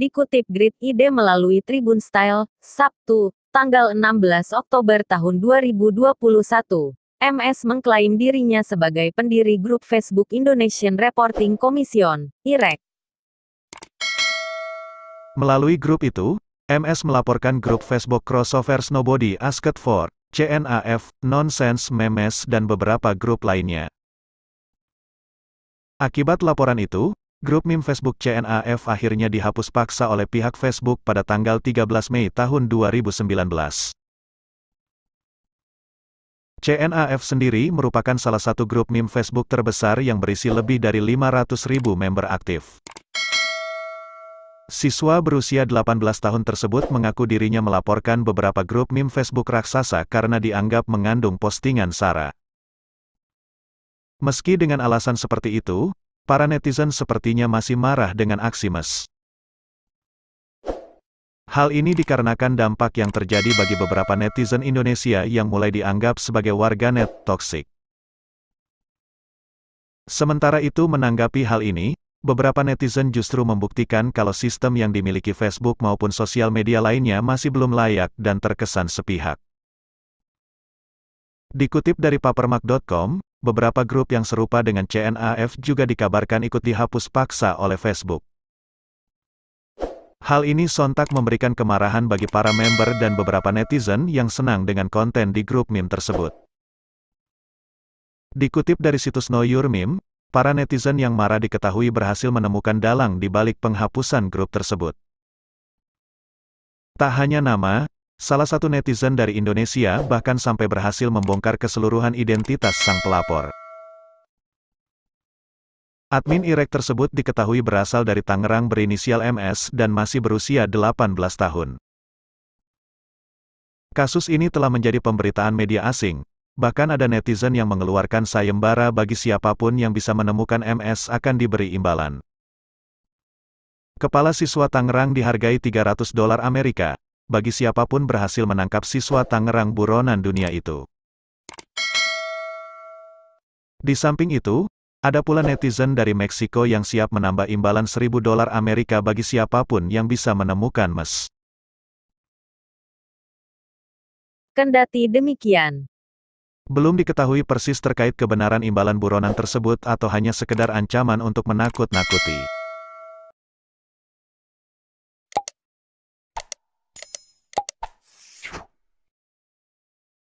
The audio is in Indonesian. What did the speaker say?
dikutip Grid ID melalui Tribun Style, Sabtu, tanggal 16 Oktober tahun 2021. MS mengklaim dirinya sebagai pendiri grup Facebook Indonesian Reporting Commission, IREC. Melalui grup itu, MS melaporkan grup Facebook crossover Snowbody Asket For, CNAF, Nonsense Memes dan beberapa grup lainnya. Akibat laporan itu, Grup meme Facebook CNAF akhirnya dihapus paksa oleh pihak Facebook pada tanggal 13 Mei tahun 2019. CNAF sendiri merupakan salah satu grup meme Facebook terbesar yang berisi lebih dari 500 member aktif. Siswa berusia 18 tahun tersebut mengaku dirinya melaporkan beberapa grup meme Facebook raksasa karena dianggap mengandung postingan sara. Meski dengan alasan seperti itu, para netizen sepertinya masih marah dengan aksi Mes. Hal ini dikarenakan dampak yang terjadi bagi beberapa netizen Indonesia yang mulai dianggap sebagai warganet toksik. Sementara itu menanggapi hal ini, beberapa netizen justru membuktikan kalau sistem yang dimiliki Facebook maupun sosial media lainnya masih belum layak dan terkesan sepihak. Dikutip dari papermark.com, beberapa grup yang serupa dengan CNAF juga dikabarkan ikut dihapus paksa oleh Facebook. Hal ini sontak memberikan kemarahan bagi para member dan beberapa netizen yang senang dengan konten di grup meme tersebut. Dikutip dari situs Know Your Meme, para netizen yang marah diketahui berhasil menemukan dalang di balik penghapusan grup tersebut. Tak hanya nama, Salah satu netizen dari Indonesia bahkan sampai berhasil membongkar keseluruhan identitas sang pelapor. Admin Irek tersebut diketahui berasal dari Tangerang berinisial MS dan masih berusia 18 tahun. Kasus ini telah menjadi pemberitaan media asing, bahkan ada netizen yang mengeluarkan sayembara bagi siapapun yang bisa menemukan MS akan diberi imbalan. Kepala siswa Tangerang dihargai 300 dolar Amerika, bagi siapapun berhasil menangkap siswa Tangerang buronan dunia itu. Di samping itu, ada pula netizen dari Meksiko yang siap menambah imbalan 1000 dolar Amerika bagi siapapun yang bisa menemukan Mes. Kendati demikian, belum diketahui persis terkait kebenaran imbalan buronan tersebut atau hanya sekedar ancaman untuk menakut-nakuti.